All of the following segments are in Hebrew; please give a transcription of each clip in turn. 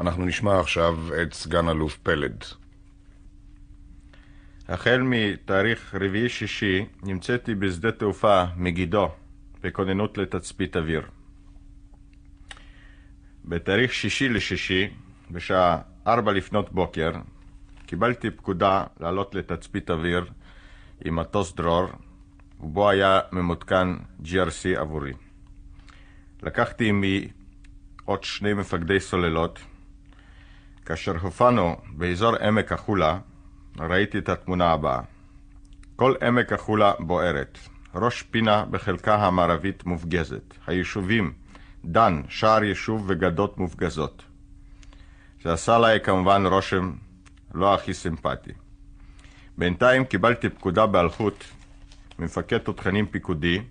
אנחנו נשמע עכשיו את סגן אלוף פלד. החל מתאריך רביעי-שישי נמצאתי בשדה תעופה מגידו בכוננות לתצפית אוויר. בתאריך שישי לשישי, בשעה ארבע לפנות בוקר, קיבלתי פקודה לעלות לתצפית אוויר עם מטוס דרור, ובו היה ממותקן GRC עבורי. לקחתי עימי עוד שני מפקדי סוללות, כאשר הופענו באזור עמק החולה, ראיתי את התמונה הבאה. כל עמק החולה בוערת. ראש פינה בחלקה המערבית מופגזת. היישובים דן, שער יישוב וגדות מופגזות. זה עשה לי כמובן רושם לא הכי סימפטי. בינתיים קיבלתי פקודה באלחוט ממפקד תותחנים פיקודי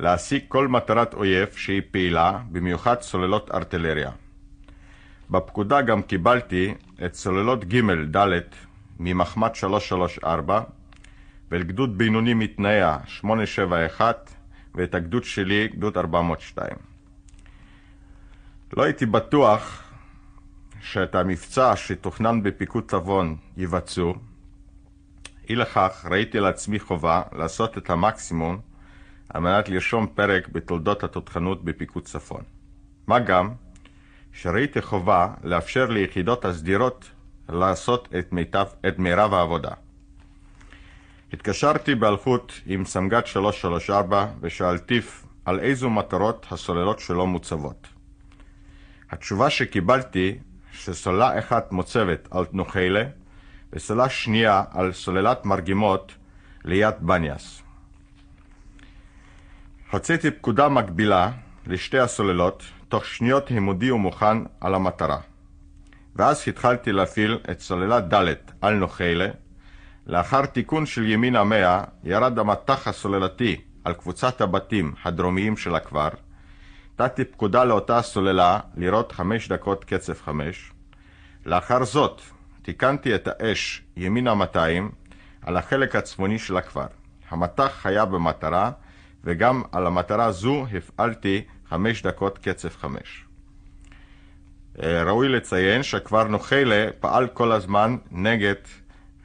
להשיג כל מטרת אויב שהיא פעילה, במיוחד סוללות ארטילריה. בפקודה גם קיבלתי את סוללות ג'-ד' ממחמ"ט 334 גדוד בינוני מתנאיה 871 ואת הגדוד שלי, גדוד 402. לא הייתי בטוח שאת המבצע שתוכנן בפיקוד צבון יבצעו. אי לכך ראיתי לעצמי חובה לעשות את המקסימום על מנת לרשום פרק בתולדות התותחנות בפיקוד צפון. מה גם שראיתי חובה לאפשר ליחידות הסדירות לעשות את, מיטב, את מירב העבודה. התקשרתי באלחוט עם סמג"ד 334 ושאלתיו על איזו מטרות הסוללות שלו מוצבות. התשובה שקיבלתי שסוללה אחת מוצבת על תנוחיילה וסוללה שנייה על סוללת מרגימות ליד בניאס. הוצאתי פקודה מקבילה לשתי הסוללות תוך שניות הם הודיעו מוכן על המטרה. ואז התחלתי להפעיל את סוללה ד' על נוחלה. לאחר תיקון של ימין המאה, ירד המטח הסוללתי על קבוצת הבתים הדרומיים של הכפר. נתתי פקודה לאותה הסוללה לירות חמש דקות קצב חמש. לאחר זאת, תיקנתי את האש ימינה המאתיים על החלק הצפוני של הכפר. המטח היה במטרה, וגם על המטרה זו הפעלתי חמש דקות קצב חמש. אה, ראוי לציין שכבר נוחלה פעל כל הזמן נגד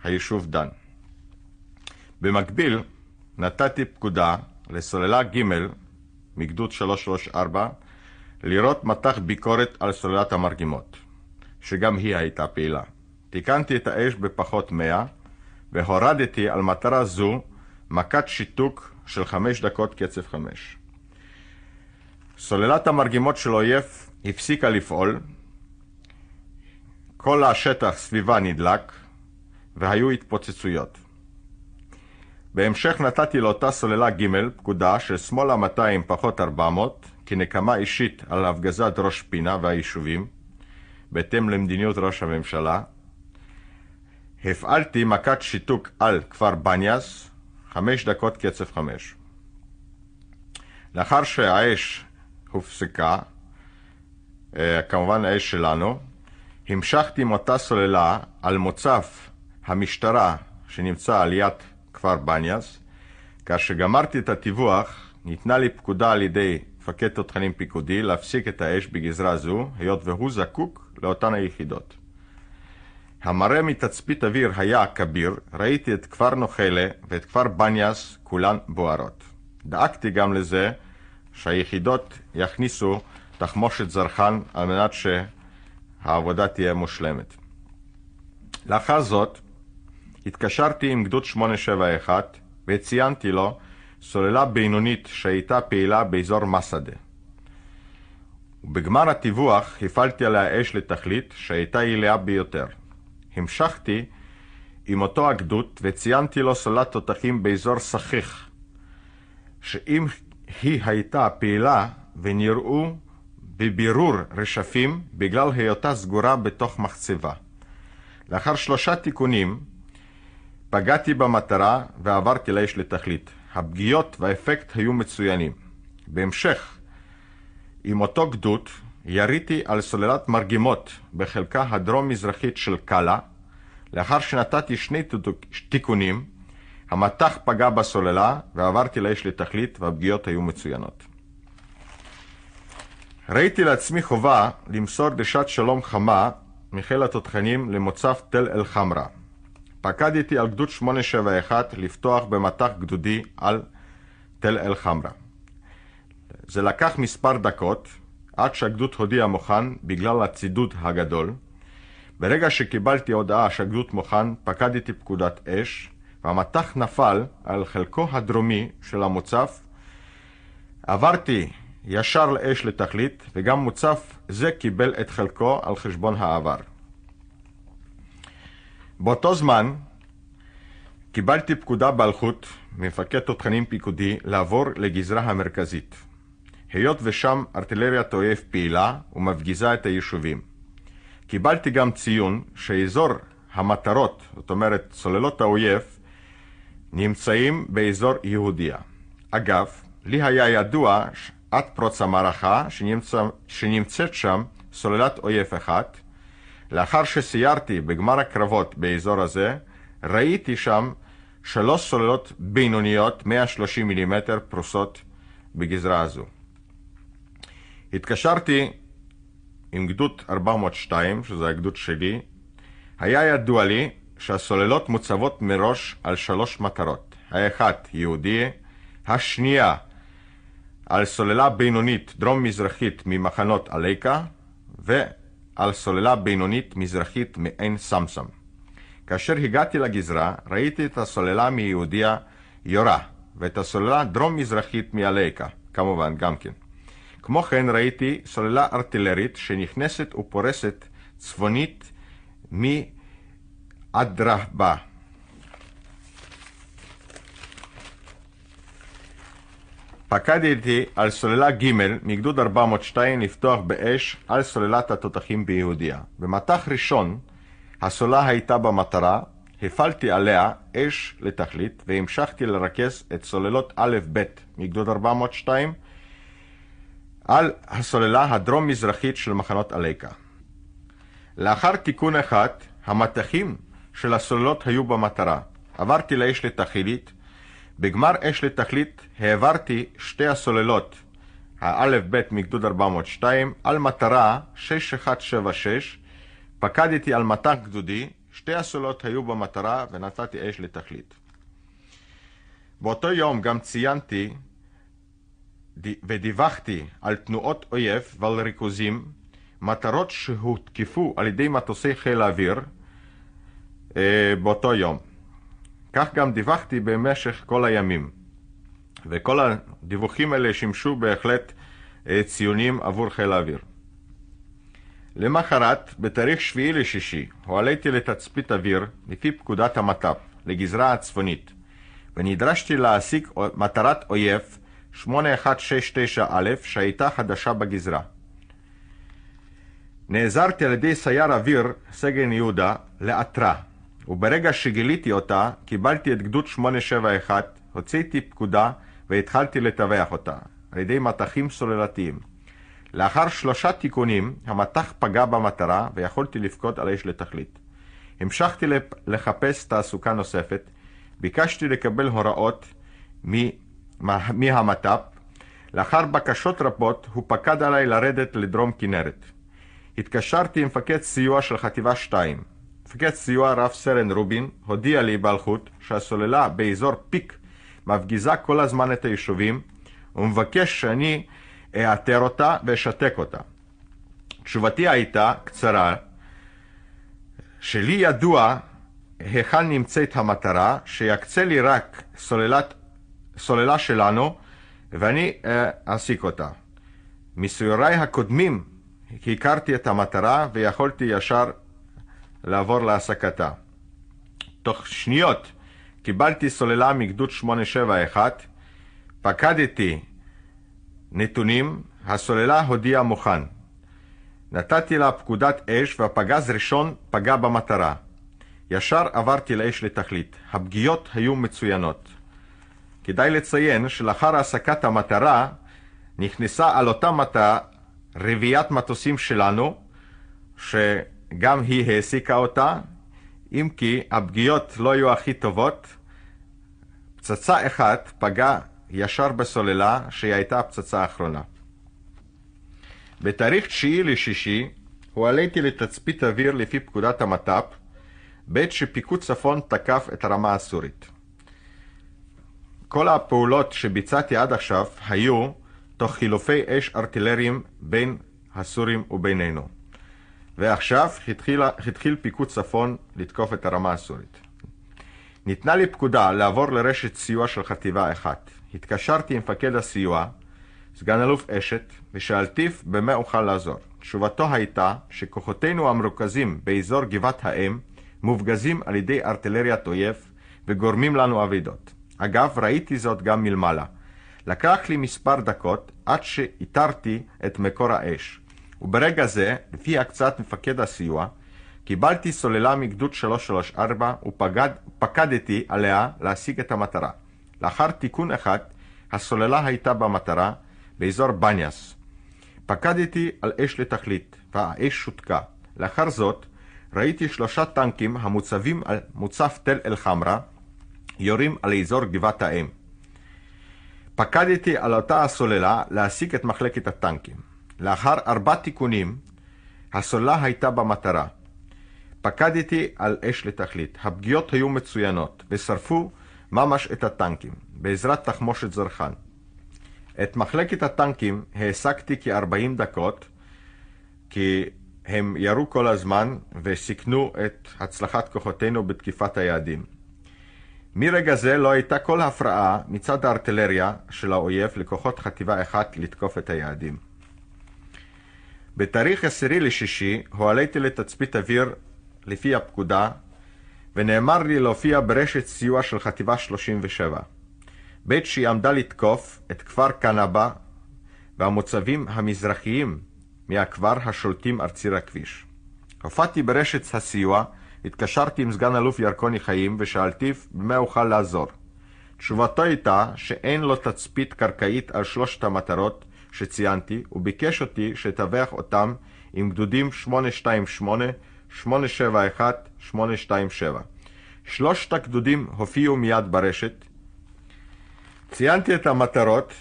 היישוב דן. במקביל, נתתי פקודה לסוללה ג' מגדוד 334 לראות מטח ביקורת על סוללת המרגמות, שגם היא הייתה פעילה. תיקנתי את האש בפחות מאה והורדתי על מטרה זו מכת שיתוק של חמש דקות קצב חמש. סוללת המרגמות של אויף הפסיקה לפעול, כל השטח סביבה נדלק והיו התפוצצויות. בהמשך נתתי לאותה סוללה ג' פקודה של שמאלה 200 פחות 400 כנקמה אישית על הפגזת ראש פינה והיישובים, בהתאם למדיניות ראש הממשלה. הפעלתי מכת שיתוק על כפר בניאס, חמש דקות קצב חמש. לאחר שהאש הופסקה, אה, כמובן האש שלנו. המשכתי עם אותה סוללה על מוצף המשטרה שנמצא על יד כפר בניאס. כאשר גמרתי את הטיווח, ניתנה לי פקודה על ידי מפקד תותחנים פיקודי להפסיק את האש בגזרה זו, היות והוא זקוק לאותן היחידות. המראה מתצפית אוויר היה כביר, ראיתי את כפר נוחלה ואת כפר בניאס כולן בוערות. דאגתי גם לזה שהיחידות יכניסו תחמושת זרחן על מנת שהעבודה תהיה מושלמת. לאחר זאת התקשרתי עם גדוד 871 וציינתי לו סוללה בינונית שהייתה פעילה באזור מסעדה. ובגמר הטיווח הפעלתי עליה אש לתכלית שהייתה יעילה ביותר. המשכתי עם אותו הגדוד וציינתי לו סוללת תותחים באזור סכיך שאם היא הייתה פעילה ונראו בבירור רשפים בגלל היותה סגורה בתוך מחצבה. לאחר שלושה תיקונים פגעתי במטרה ועברתי לאש לתכלית. הפגיעות והאפקט היו מצוינים. בהמשך, עם אותו גדוד, יריתי על סוללת מרגמות בחלקה הדרום-מזרחית של קאלה, לאחר שנתתי שני תיקונים, המטח פגע בסוללה ועברתי לאש לתכלית והפגיעות היו מצוינות. ראיתי לעצמי חובה למסור דרישת שלום חמה מחיל התותחנים למוצב תל אל-חמרה. פקדתי על גדוד 871 לפתוח במטח גדודי על תל אל-חמרה. זה לקח מספר דקות עד שהגדוד הודיע מוכן בגלל הצידוד הגדול. ברגע שקיבלתי הודעה שהגדוד מוכן, פקדתי פקודת אש, והמטח נפל על חלקו הדרומי של המוצף. עברתי ישר לאש לתכלית, וגם מוצף זה קיבל את חלקו על חשבון העבר. באותו זמן קיבלתי פקודה באלחוט, ממפקד תותחנים פיקודי, לעבור לגזרה המרכזית. היות ושם ארטילריית אויב פעילה ומפגיזה את היישובים. קיבלתי גם ציון שאזור המטרות, זאת אומרת צוללות האויב, נמצאים באזור יהודיה. אגב, לי היה ידוע עד פרוץ המערכה שנמצא, שנמצאת שם סוללת אויב אחת. לאחר שסיירתי בגמר הקרבות באזור הזה, ראיתי שם שלוש סוללות בינוניות 130 מילימטר פרוסות בגזרה הזו. התקשרתי עם גדוד 402, שזה הגדוד שלי, היה ידוע לי שהסוללות מוצבות מראש על שלוש מטרות. האחת, יהודי, השנייה, על סוללה בינונית דרום-מזרחית ממחנות עליקה, ועל סוללה בינונית מזרחית מעין סמסם. כאשר הגעתי לגזרה, ראיתי את הסוללה מיהודיה יורה, ואת הסוללה דרום-מזרחית מעליקה, כמובן גם כן. כמו כן ראיתי סוללה ארטילרית שנכנסת ופורסת צפונית מ... אדרבה. פקדתי על סוללה ג' מגדוד 402 לפתוח באש על סוללת התותחים ביהודיה. במטח ראשון הסוללה הייתה במטרה, הפעלתי עליה אש לתכלית והמשכתי לרכז את סוללות א'-ב' מגדוד 402 על הסוללה הדרום-מזרחית של מחנות עליקה. לאחר תיקון אחד, המטחים של הסוללות היו במטרה. עברתי לאש לתכלית. בגמר אש לתכלית העברתי שתי הסוללות, האלף-בית מגדוד 402, על מטרה 6176. פקדתי על מטח גדודי, שתי הסוללות היו במטרה ונתתי אש לתכלית. באותו יום גם ציינתי ודיווחתי על תנועות אויב ועל ריכוזים, מטרות שהותקפו על ידי מטוסי חיל האוויר, אה, באותו יום. כך גם דיווחתי במשך כל הימים. וכל הדיווחים האלה שימשו בהחלט אה, ציונים עבור חיל האוויר. למחרת, בתאריך שביעי לשישי, הועליתי לתצפית אוויר לפי פקודת המט"פ לגזרה הצפונית, ונדרשתי להשיג מטרת אויב 8169א שהייתה חדשה בגזרה. נעזרתי על ידי סייר אוויר, סגן יהודה, לאתרה, וברגע שגיליתי אותה, קיבלתי את גדוד 871, הוצאתי פקודה והתחלתי לטווח אותה, על ידי מטחים סוללתיים. לאחר שלושה תיקונים, המטח פגע במטרה ויכולתי לבכות על אש לתכלית. המשכתי לחפש תעסוקה נוספת, ביקשתי לקבל הוראות מהמט"פ, לאחר בקשות רבות הוא פקד עליי לרדת לדרום כנרת. התקשרתי עם מפקד סיוע של חטיבה 2, מפקד סיוע רב סרן רובין הודיע להיבלחות שהסוללה באזור פיק מפגיזה כל הזמן את היישובים ומבקש שאני אאתר אותה ואשתק אותה. תשובתי הייתה קצרה, שלי ידוע היכן נמצאת המטרה, שיקצה לי רק סוללת, סוללה שלנו ואני אה, אעסיק אותה. מסיוריי הקודמים הכרתי את המטרה ויכולתי ישר לעבור להעסקתה. תוך שניות קיבלתי סוללה מגדוד 871, פקדתי נתונים, הסוללה הודיעה מוכן. נתתי לה פקודת אש והפגז ראשון פגע במטרה. ישר עברתי לאש לתכלית. הפגיעות היו מצוינות. כדאי לציין שלאחר העסקת המטרה נכנסה על אותה מטה רביעיית מטוסים שלנו, ש... גם היא העסיקה אותה, אם כי הפגיעות לא היו הכי טובות. פצצה אחת פגעה ישר בסוללה, שהיא הייתה הפצצה האחרונה. בתאריך תשיעי לשישי הועליתי לתצפית אוויר לפי פקודת המט"פ, בעת שפיקוד צפון תקף את הרמה הסורית. כל הפעולות שביצעתי עד עכשיו היו תוך חילופי אש ארטילריים בין הסורים ובינינו. ועכשיו התחיל, התחיל פיקוד צפון לתקוף את הרמה הסורית. ניתנה לי פקודה לעבור לרשת סיוע של חטיבה אחת. התקשרתי עם מפקד הסיוע, סגן אלוף אשת, ושאלתיו במה אוכל לעזור. תשובתו הייתה שכוחותינו המרוכזים באזור גבעת האם מופגזים על ידי ארטילריית אויב וגורמים לנו אבידות. אגב, ראיתי זאת גם מלמעלה. לקח לי מספר דקות עד שאיתרתי את מקור האש. וברגע זה, לפי הקצאת מפקד הסיוע, קיבלתי סוללה מגדוד 334 ופקדתי עליה להשיג את המטרה. לאחר תיקון אחד, הסוללה הייתה במטרה, באזור בניאס. פקדתי על אש לתכלית, והאש שותקה. לאחר זאת, ראיתי שלושה טנקים המוצבים על מוצב תל אל-חמרה, יורים על אזור גבעת האם. פקדתי על אותה הסוללה להשיג את מחלקת הטנקים. לאחר ארבע תיקונים, הסוללה הייתה במטרה. פקדתי על אש לתכלית. הפגיעות היו מצוינות, ושרפו ממש את הטנקים, בעזרת תחמושת זרחן. את מחלקת הטנקים העסקתי כ-40 דקות, כי הם ירו כל הזמן וסיכנו את הצלחת כוחותינו בתקיפת היעדים. מרגע זה לא הייתה כל הפרעה מצד הארטילריה של האויב לכוחות חטיבה אחת לתקוף את היעדים. בתאריך עשירי לשישי הועליתי לתצפית אוויר לפי הפקודה ונאמר לי להופיע ברשת סיוע של חטיבה 37. בית שהיא עמדה לתקוף את כפר קנבה והמוצבים המזרחיים מהכבר השולטים על ציר הכביש. הופעתי ברשת הסיוע, התקשרתי עם סגן אלוף ירקוני חיים ושאלתיו במה אוכל לעזור. תשובתו הייתה שאין לו תצפית קרקעית על שלושת המטרות שציינתי, וביקש אותי שתווך אותם עם גדודים 828, 871, 827. שלושת הגדודים הופיעו מיד ברשת. ציינתי את המטרות,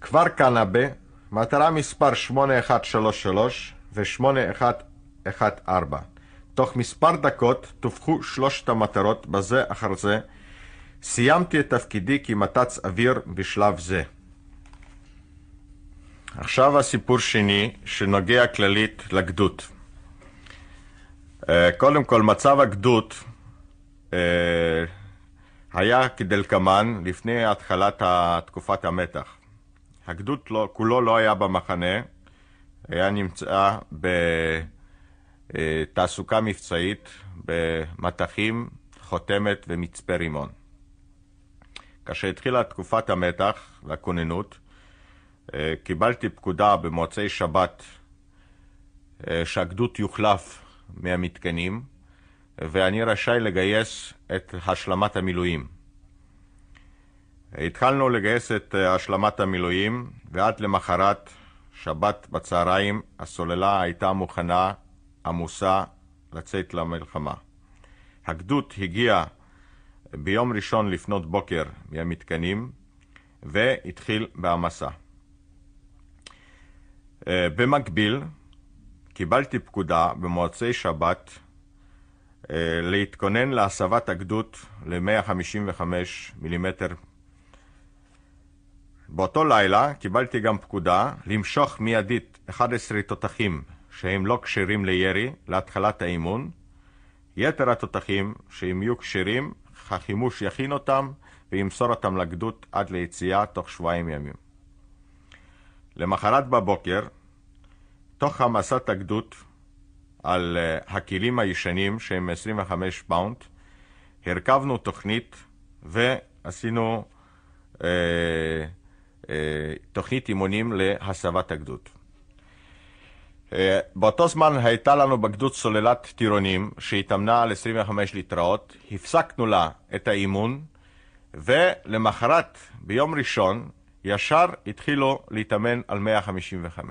כפר קנאבה, מטרה מספר 8133 ו-8114. תוך מספר דקות טווחו שלושת המטרות בזה אחר זה. סיימתי את תפקידי כמתץ אוויר בשלב זה. עכשיו הסיפור שני, שנוגע כללית לגדוד. אה, קודם כל, מצב הגדוד אה, היה כדלקמן לפני התחלת תקופת המתח. הגדוד לא, כולו לא היה במחנה, היה נמצא בתעסוקה אה, מבצעית במטחים, חותמת ומצפה רימון. כאשר התחילה תקופת המתח והכוננות, אה, קיבלתי פקודה במוצאי שבת אה, שהגדוד יוחלף מהמתקנים ואני רשאי לגייס את השלמת המילואים. התחלנו לגייס את אה, השלמת המילואים ועד למחרת, שבת בצהריים, הסוללה הייתה מוכנה, עמוסה, לצאת למלחמה. הגדוד הגיע ביום ראשון לפנות בוקר מהמתקנים והתחיל בהעמסה. אה, במקביל, קיבלתי פקודה במועצי שבת אה, להתכונן להסבת הגדוד ל-155 מילימטר. באותו לילה קיבלתי גם פקודה למשוך מיידית 11 תותחים שהם לא כשרים לירי להתחלת האימון. יתר התותחים שאם יהיו כשרים, החימוש יכין אותם וימסור אותם לגדוד עד ליציאה תוך שבועיים ימים. למחרת בבוקר, תוך המסת הגדוד על אה, הכלים הישנים שהם 25 פאונד, הרכבנו תוכנית ועשינו אה, אה, תוכנית אימונים להסבת הגדוד. אה, באותו זמן הייתה לנו בגדוד סוללת טירונים שהתאמנה על 25 ליטראות, הפסקנו לה את האימון ולמחרת, ביום ראשון, ישר התחילו להתאמן על 155.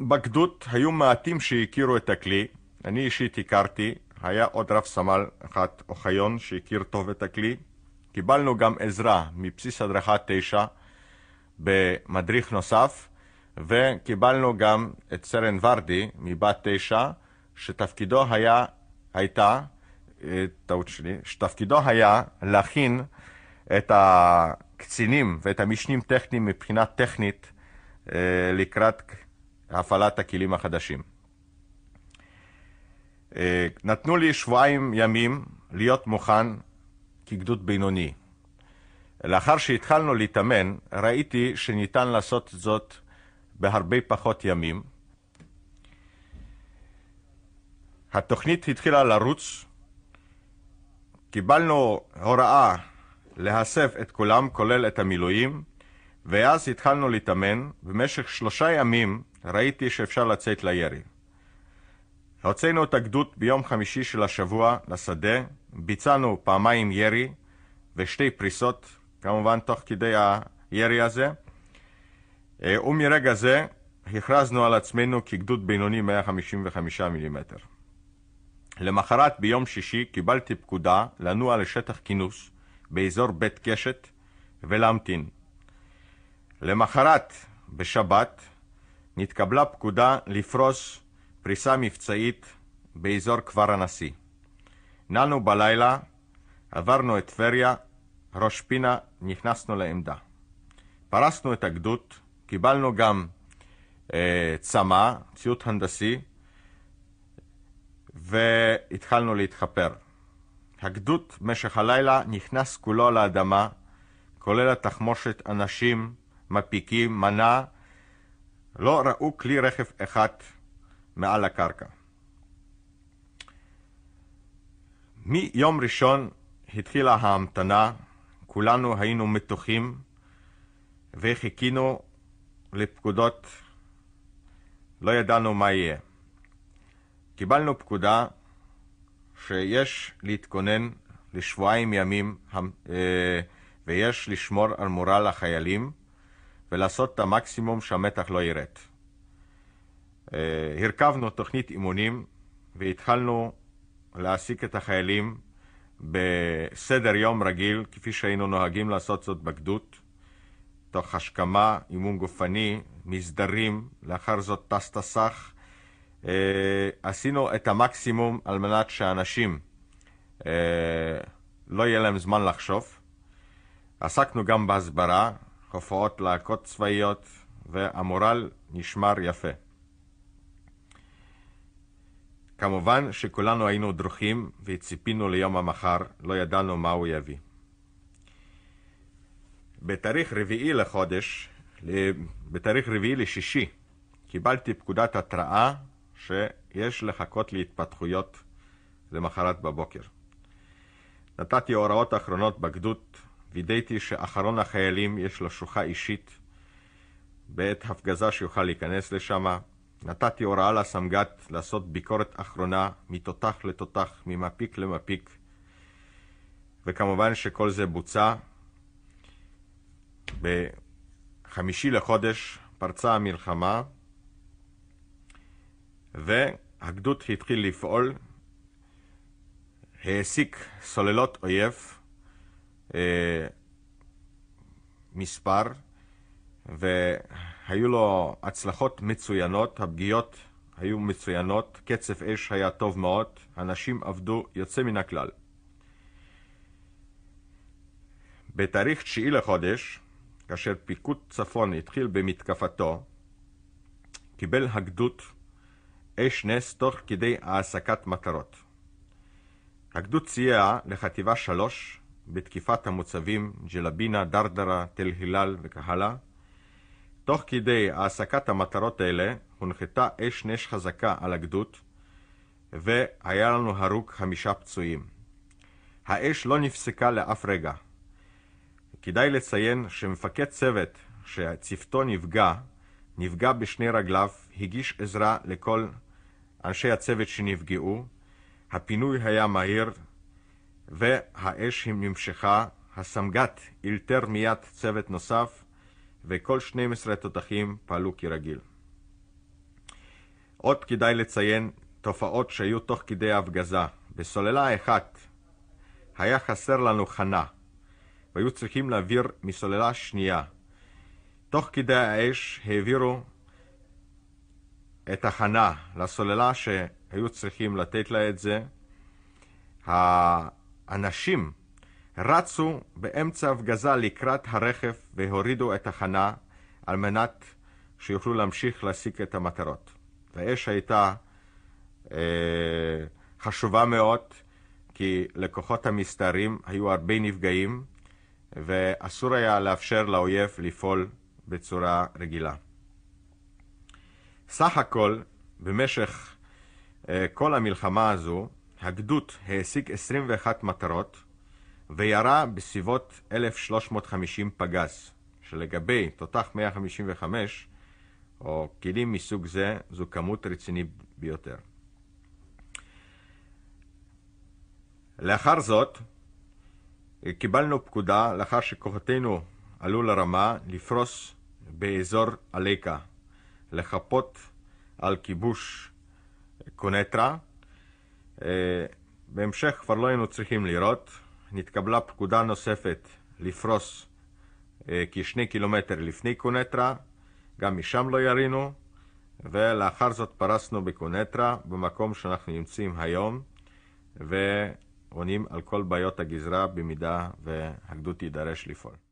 בגדוד היו מעטים שהכירו את הכלי, אני אישית הכרתי, היה עוד רב סמל אחד, אוחיון, שהכיר טוב את הכלי. קיבלנו גם עזרה מבסיס הדרכה 9 במדריך נוסף, וקיבלנו גם את סרן ורדי מבת 9, שתפקידו היה, הייתה, אה, טעות שלי, שתפקידו היה להכין את ה... הקצינים ואת המשנים טכניים מבחינה טכנית אה, לקראת הפעלת הכלים החדשים. אה, נתנו לי שבועיים ימים להיות מוכן כגדוד בינוני. לאחר שהתחלנו להתאמן, ראיתי שניתן לעשות זאת בהרבה פחות ימים. התוכנית התחילה לרוץ, קיבלנו הוראה להסף את כולם, כולל את המילואים, ואז התחלנו להתאמן. במשך שלושה ימים ראיתי שאפשר לצאת לירי. הוצאנו את הגדוד ביום חמישי של השבוע לשדה, ביצענו פעמיים ירי ושתי פריסות, כמובן תוך כדי הירי הזה, אה, ומרגע זה הכרזנו על עצמנו כגדוד בינוני 155 מילימטר. למחרת, ביום שישי, קיבלתי פקודה לנוע לשטח כינוס, באזור בית קשת ולהמתין. למחרת, בשבת, נתקבלה פקודה לפרוס פריסה מבצעית באזור כפר הנשיא. נענו בלילה, עברנו את טבריה, ראש פינה, נכנסנו לעמדה. פרסנו את הגדוד, קיבלנו גם אה, צמא, ציוד הנדסי, והתחלנו להתחפר. הגדוד במשך הלילה נכנס כולו לאדמה, כולל התחמושת, אנשים, מפיקים, מנה, לא ראו כלי רכב אחד מעל הקרקע. מיום ראשון התחילה ההמתנה, כולנו היינו מתוחים וחיכינו לפקודות, לא ידענו מה יהיה. קיבלנו פקודה שיש להתכונן לשבועיים ימים אה, ויש לשמור על מורל החיילים ולעשות את המקסימום שהמתח לא ירד. אה, הרכבנו תוכנית אימונים והתחלנו להעסיק את החיילים בסדר יום רגיל, כפי שהיינו נוהגים לעשות זאת בגדוד, תוך השכמה, אימון גופני, מסדרים, לאחר זאת טס טסח, אה, עשינו את המקסימום על מנת שאנשים אה, לא יהיה להם זמן לחשוב. עסקנו גם בהסברה, הופעות להקות צבאיות, והמורל נשמר יפה. כמובן שכולנו היינו דרוכים וציפינו ליום המחר, לא ידענו מה הוא יביא. בתאריך רביעי לחודש, בתאריך רביעי לשישי, קיבלתי פקודת התראה שיש לחכות להתפתחויות למחרת בבוקר. נתתי הוראות אחרונות בגדוד, וידאתי שאחרון החיילים יש לו שוחה אישית בעת הפגזה שיוכל להיכנס לשם. נתתי הוראה לסמג"ט לעשות ביקורת אחרונה מתותח לתותח, ממפיק למפיק, וכמובן שכל זה בוצע. בחמישי לחודש פרצה המלחמה, והגדוד התחיל לפעול, העסיק סוללות אויב, אה, מספר, והיו לו הצלחות מצוינות, הפגיעות היו מצוינות, קצב אש היה טוב מאוד, אנשים עבדו יוצא מן הכלל. בתאריך תשיעי לחודש, כאשר פיקוד צפון התחיל במתקפתו, קיבל הגדוד אש נס תוך כדי העסקת מטרות. הגדוד סייע לחטיבה 3 בתקיפת המוצבים ג'לבינה, דרדרה, תל הלל וקהלה. תוך כדי העסקת המטרות האלה הונחתה אש נס חזקה על הגדוד והיה לנו הרוג חמישה פצועים. האש לא נפסקה לאף רגע. כדאי לציין שמפקד צוות שצוותו נפגע, נפגע בשני רגליו, הגיש עזרה לכל אנשי הצוות שנפגעו, הפינוי היה מהיר והאש נמשכה, הסמג"ט אילתר מיד צוות נוסף וכל 12 תותחים פעלו כרגיל. עוד כדאי לציין תופעות שהיו תוך כדי הפגזה. בסוללה אחת היה חסר לנו חנה, והיו צריכים להעביר מסוללה שנייה. תוך כדי האש העבירו את החנה לסוללה שהיו צריכים לתת לה את זה. האנשים רצו באמצע הפגזה לקראת הרכב והורידו את החנה על מנת שיוכלו להמשיך להשיג את המטרות. והאש הייתה אה, חשובה מאוד, כי לכוחות המסתערים היו הרבה נפגעים, ואסור היה לאפשר לאויב לפעול בצורה רגילה. סך הכל, במשך אה, כל המלחמה הזו, הגדוד העסיק 21 מטרות וירה בסביבות 1,350 פגז, שלגבי תותח 155 או כלים מסוג זה, זו כמות רצינית ביותר. לאחר זאת, קיבלנו פקודה, לאחר שכוחותינו עלו לרמה, לפרוס באזור הלקה, לחפות על כיבוש קונטרה. אה, בהמשך כבר לא היינו צריכים לראות. נתקבלה פקודה נוספת לפרוס אה, כשני קילומטר לפני קונטרה, גם משם לא ירינו, ולאחר זאת פרסנו בקונטרה, במקום שאנחנו נמצאים היום, ועונים על כל בעיות הגזרה במידה והגדוד יידרש לפעול.